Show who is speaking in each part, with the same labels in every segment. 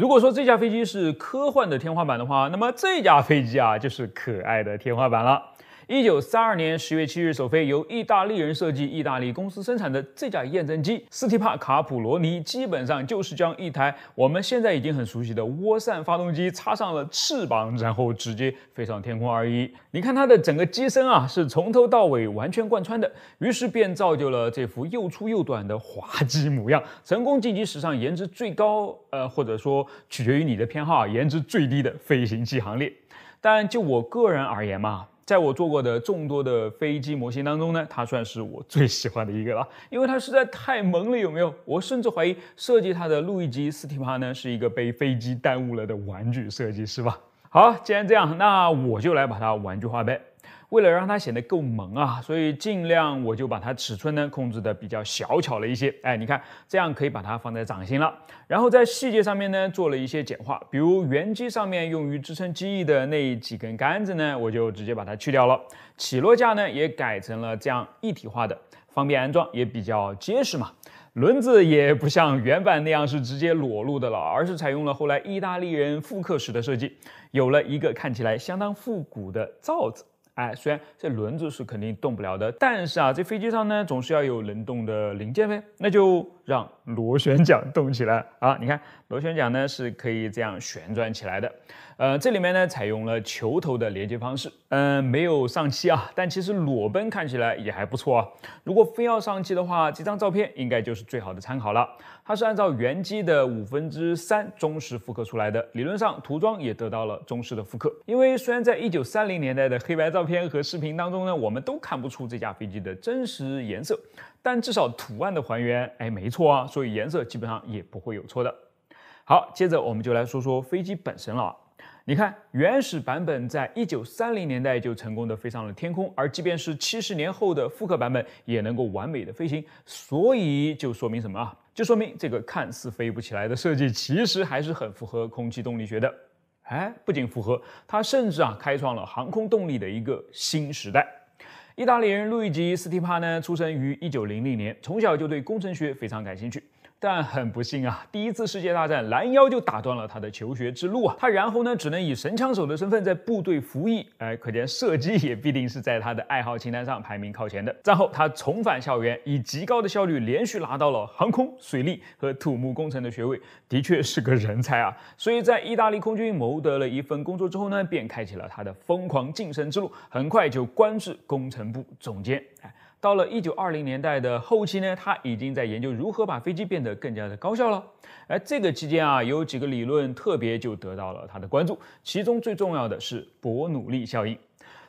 Speaker 1: 如果说这架飞机是科幻的天花板的话，那么这架飞机啊就是可爱的天花板了。一九三二年十月七日首飞，由意大利人设计、意大利公司生产的这架验证机斯蒂帕卡普罗尼，基本上就是将一台我们现在已经很熟悉的涡扇发动机插上了翅膀，然后直接飞上天空而已。你看它的整个机身啊，是从头到尾完全贯穿的，于是便造就了这副又粗又短的滑稽模样，成功晋级史上颜值最高，呃，或者说取决于你的偏好，颜值最低的飞行器行列。但就我个人而言嘛。在我做过的众多的飞机模型当中呢，它算是我最喜欢的一个了，因为它实在太萌了，有没有？我甚至怀疑设计它的路易吉斯蒂帕呢是一个被飞机耽误了的玩具设计师吧。好，既然这样，那我就来把它玩具化呗。为了让它显得够萌啊，所以尽量我就把它尺寸呢控制的比较小巧了一些。哎，你看这样可以把它放在掌心了。然后在细节上面呢做了一些简化，比如原机上面用于支撑机翼的那几根杆子呢，我就直接把它去掉了。起落架呢也改成了这样一体化的，方便安装也比较结实嘛。轮子也不像原版那样是直接裸露的了，而是采用了后来意大利人复刻时的设计，有了一个看起来相当复古的罩子。哎，虽然这轮子是肯定动不了的，但是啊，这飞机上呢，总是要有能动的零件呗，那就。让螺旋桨动起来啊！你看，螺旋桨呢是可以这样旋转起来的。呃，这里面呢采用了球头的连接方式，嗯，没有上漆啊。但其实裸奔看起来也还不错啊。如果非要上漆的话，这张照片应该就是最好的参考了。它是按照原机的五分之三忠实复刻出来的，理论上涂装也得到了忠实的复刻。因为虽然在一九三零年代的黑白照片和视频当中呢，我们都看不出这架飞机的真实颜色。但至少图案的还原，哎，没错啊，所以颜色基本上也不会有错的。好，接着我们就来说说飞机本身了。你看，原始版本在1930年代就成功的飞上了天空，而即便是70年后的复刻版本，也能够完美的飞行。所以就说明什么啊？就说明这个看似飞不起来的设计，其实还是很符合空气动力学的。哎，不仅符合，它甚至啊开创了航空动力的一个新时代。意大利人路易吉·斯蒂帕呢，出生于一九零零年，从小就对工程学非常感兴趣。但很不幸啊，第一次世界大战拦腰就打断了他的求学之路啊。他然后呢，只能以神枪手的身份在部队服役。哎，可见射击也必定是在他的爱好清单上排名靠前的。战后，他重返校园，以极高的效率连续拿到了航空、水利和土木工程的学位，的确是个人才啊。所以在意大利空军谋得了一份工作之后呢，便开启了他的疯狂晋升之路，很快就官至工程部总监。哎。到了一九二零年代的后期呢，他已经在研究如何把飞机变得更加的高效了。而这个期间啊，有几个理论特别就得到了他的关注，其中最重要的是伯努利效应。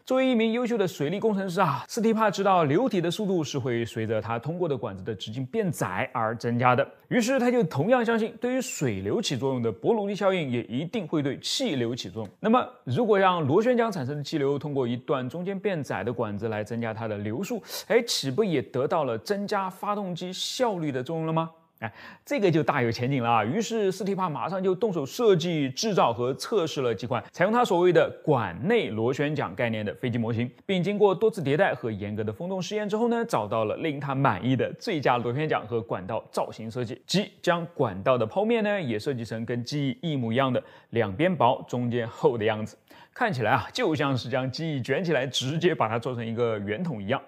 Speaker 1: 作为一名优秀的水利工程师啊，斯蒂帕知道流体的速度是会随着它通过的管子的直径变窄而增加的。于是他就同样相信，对于水流起作用的伯努利效应也一定会对气流起作用。那么，如果让螺旋桨产生的气流通过一段中间变窄的管子来增加它的流速，哎，岂不也得到了增加发动机效率的作用了吗？哎，这个就大有前景了啊！于是斯蒂帕马上就动手设计、制造和测试了几款采用他所谓的管内螺旋桨概念的飞机模型，并经过多次迭代和严格的风洞试验之后呢，找到了令他满意的最佳螺旋桨和管道造型设计，即将管道的剖面呢也设计成跟机翼一模一样的两边薄、中间厚的样子，看起来啊就像是将机翼卷起来直接把它做成一个圆筒一样。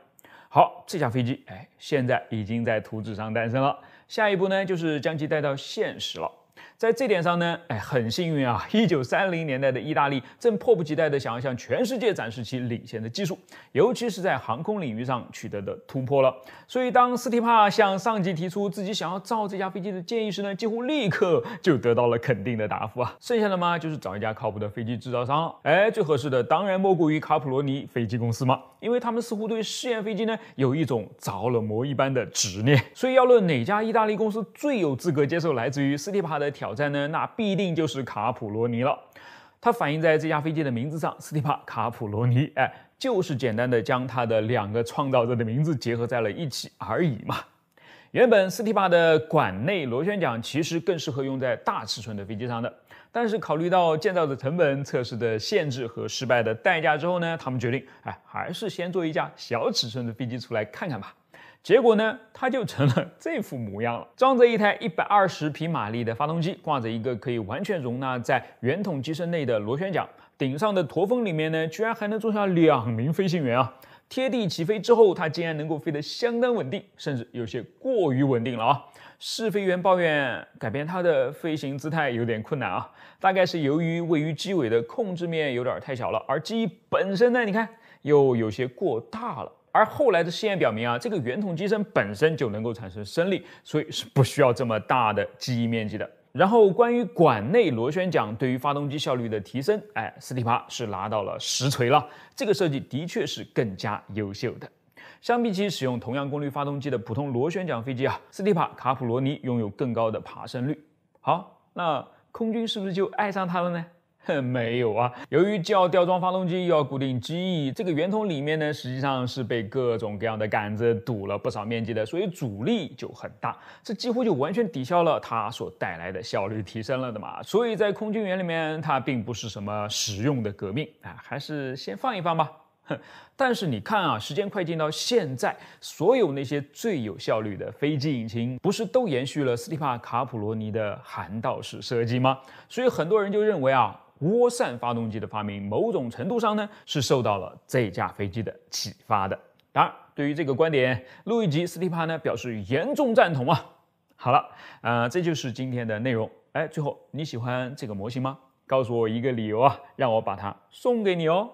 Speaker 1: 好，这架飞机，哎，现在已经在图纸上诞生了。下一步呢，就是将其带到现实了。在这点上呢，哎，很幸运啊！一九三零年代的意大利正迫不及待地想要向全世界展示其领先的技术，尤其是在航空领域上取得的突破了。所以，当斯蒂帕向上级提出自己想要造这架飞机的建议时呢，几乎立刻就得到了肯定的答复啊！剩下的嘛，就是找一家靠谱的飞机制造商了。哎，最合适的当然莫过于卡普罗尼飞机公司嘛，因为他们似乎对试验飞机呢有一种着了魔一般的执念。所以，要论哪家意大利公司最有资格接受来自于斯蒂帕的挑。在呢，那必定就是卡普罗尼了。它反映在这架飞机的名字上，斯蒂帕·卡普罗尼，哎，就是简单的将它的两个创造者的名字结合在了一起而已嘛。原本斯蒂帕的管内螺旋桨其实更适合用在大尺寸的飞机上的，但是考虑到建造的成本、测试的限制和失败的代价之后呢，他们决定，哎，还是先做一架小尺寸的飞机出来看看吧。结果呢，它就成了这副模样了，装着一台一百二十匹马力的发动机，挂着一个可以完全容纳在圆筒机身内的螺旋桨，顶上的驼峰里面呢，居然还能坐下两名飞行员啊！贴地起飞之后，它竟然能够飞得相当稳定，甚至有些过于稳定了啊！试飞员抱怨，改变它的飞行姿态有点困难啊，大概是由于位于机尾的控制面有点太小了，而机翼本身呢，你看又有些过大了。而后来的试验表明啊，这个圆筒机身本身就能够产生升力，所以是不需要这么大的机翼面积的。然后关于管内螺旋桨对于发动机效率的提升，哎，斯蒂帕是拿到了实锤了，这个设计的确是更加优秀的。相比起使用同样功率发动机的普通螺旋桨飞机啊，斯蒂帕卡普罗尼拥有更高的爬升率。好，那空军是不是就爱上它了呢？没有啊，由于既要吊装发动机又要固定机翼，这个圆筒里面呢，实际上是被各种各样的杆子堵了不少面积的，所以阻力就很大，这几乎就完全抵消了它所带来的效率提升了的嘛。所以在空军园里面，它并不是什么实用的革命啊，还是先放一放吧。但是你看啊，时间快进到现在，所有那些最有效率的飞机引擎，不是都延续了斯蒂帕卡普罗尼的涵道式设计吗？所以很多人就认为啊。涡扇发动机的发明，某种程度上呢，是受到了这架飞机的启发的。当然，对于这个观点，路易吉·斯蒂帕呢表示严重赞同啊。好了，啊，这就是今天的内容。哎，最后你喜欢这个模型吗？告诉我一个理由啊，让我把它送给你哦。